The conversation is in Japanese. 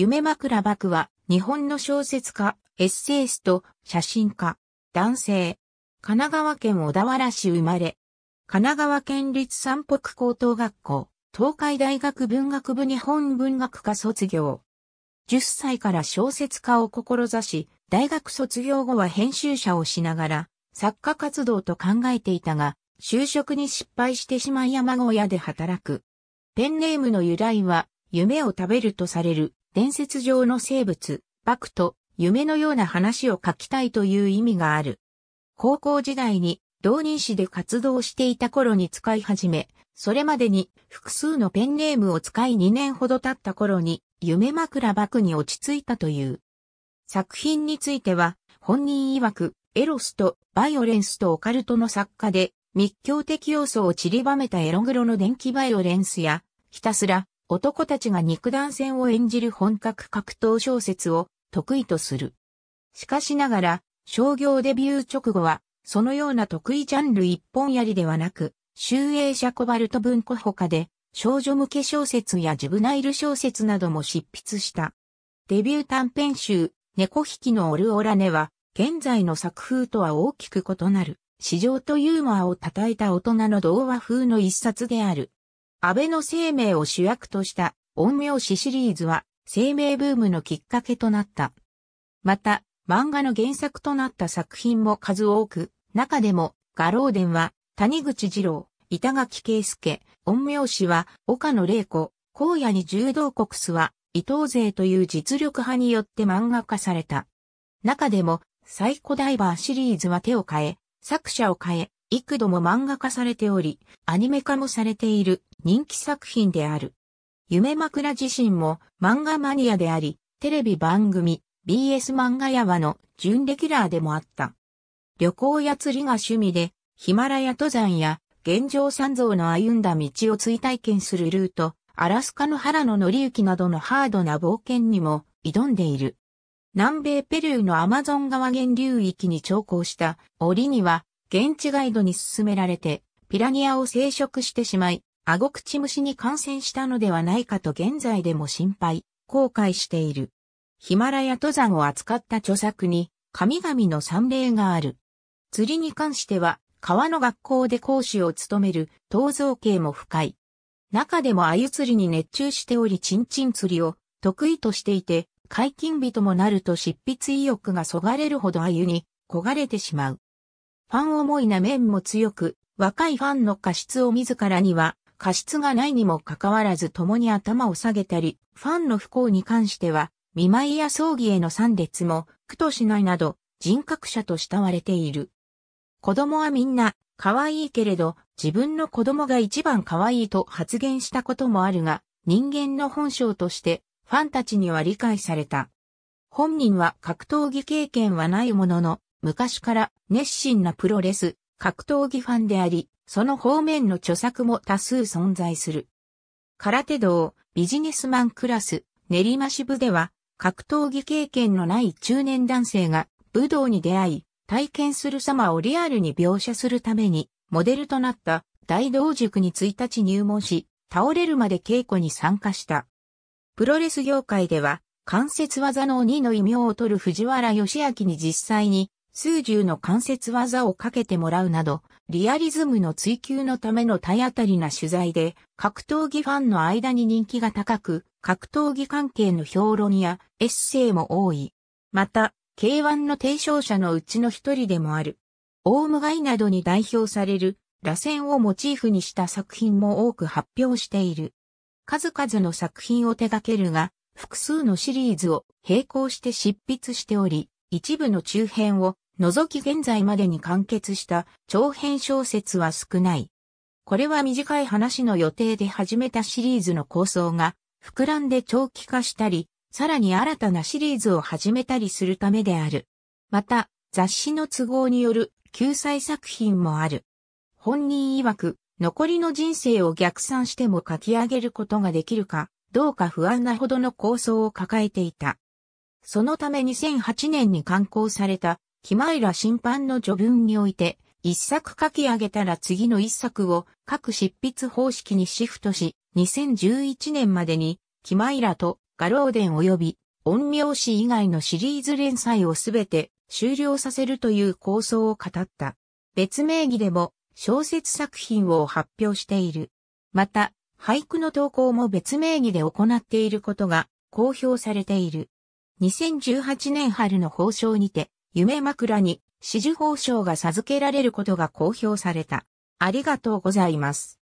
夢枕幕は、日本の小説家、エッセイスト、写真家、男性。神奈川県小田原市生まれ。神奈川県立三北高等学校、東海大学文学部日本文学科卒業。10歳から小説家を志し、大学卒業後は編集者をしながら、作家活動と考えていたが、就職に失敗してしまい山小屋で働く。ペンネームの由来は、夢を食べるとされる、伝説上の生物、バクと夢のような話を書きたいという意味がある。高校時代に同人誌で活動していた頃に使い始め、それまでに複数のペンネームを使い2年ほど経った頃に夢枕バクに落ち着いたという。作品については本人曰くエロスとバイオレンスとオカルトの作家で密教的要素を散りばめたエログロの電気バイオレンスやひたすら男たちが肉弾戦を演じる本格格闘小説を得意とする。しかしながら、商業デビュー直後は、そのような得意ジャンル一本槍ではなく、集英社コバルト文庫他で、少女向け小説やジュブナイル小説なども執筆した。デビュー短編集、猫引きのオルオラネは、現在の作風とは大きく異なる、市場とユーモアを称えた大人の童話風の一冊である。安倍の生命を主役とした音苗詩シリーズは生命ブームのきっかけとなった。また、漫画の原作となった作品も数多く、中でも、画廊伝は、谷口二郎、板垣圭介、音苗詩は、岡野玲子、荒野に柔道国スは、伊藤勢という実力派によって漫画化された。中でも、サイコダイバーシリーズは手を変え、作者を変え、幾度も漫画化されており、アニメ化もされている人気作品である。夢枕自身も漫画マニアであり、テレビ番組 BS 漫画やわの準レギュラーでもあった。旅行や釣りが趣味で、ヒマラヤ登山や現状三蔵の歩んだ道を追体験するルート、アラスカの原野則之などのハードな冒険にも挑んでいる。南米ペルーのアマゾン川源流域に調校した檻には現地ガイドに勧められて、ピラニアを生殖してしまい、アゴ口虫に感染したのではないかと現在でも心配、後悔している。ヒマラヤ登山を扱った著作に、神々の三例がある。釣りに関しては、川の学校で講師を務める陶造形も深い。中でも鮎釣りに熱中しており、チンチン釣りを得意としていて、解禁日ともなると執筆意欲がそがれるほど鮎に焦がれてしまう。ファン思いな面も強く、若いファンの過失を自らには、過失がないにもかかわらず共に頭を下げたり、ファンの不幸に関しては、見舞いや葬儀への参列も、苦としないなど、人格者と慕われている。子供はみんな、可愛いけれど、自分の子供が一番可愛いと発言したこともあるが、人間の本性として、ファンたちには理解された。本人は格闘技経験はないものの、昔から熱心なプロレス、格闘技ファンであり、その方面の著作も多数存在する。空手道、ビジネスマンクラス、練馬支部では、格闘技経験のない中年男性が武道に出会い、体験する様をリアルに描写するために、モデルとなった大道塾に1日入門し、倒れるまで稽古に参加した。プロレス業界では、関節技の鬼の異名を取る藤原義明に実際に数十の関節技をかけてもらうなど、リアリズムの追求のための体当たりな取材で、格闘技ファンの間に人気が高く、格闘技関係の評論やエッセイも多い。また、K1 の提唱者のうちの一人でもある。オウムガイなどに代表される、螺旋をモチーフにした作品も多く発表している。数々の作品を手掛けるが、複数のシリーズを並行して執筆しており、一部の中編を除き現在までに完結した長編小説は少ない。これは短い話の予定で始めたシリーズの構想が膨らんで長期化したり、さらに新たなシリーズを始めたりするためである。また、雑誌の都合による救済作品もある。本人曰く、残りの人生を逆算しても書き上げることができるか、どうか不安なほどの構想を抱えていた。そのため2008年に刊行されたキマイラ審判の序文において、一作書き上げたら次の一作を各執筆方式にシフトし、2011年までに、キマイラとガローデン及び、音苗詞以外のシリーズ連載をすべて終了させるという構想を語った。別名義でも小説作品を発表している。また、俳句の投稿も別名義で行っていることが公表されている。2018年春の放送にて、夢枕に紫綬褒章が授けられることが公表された。ありがとうございます。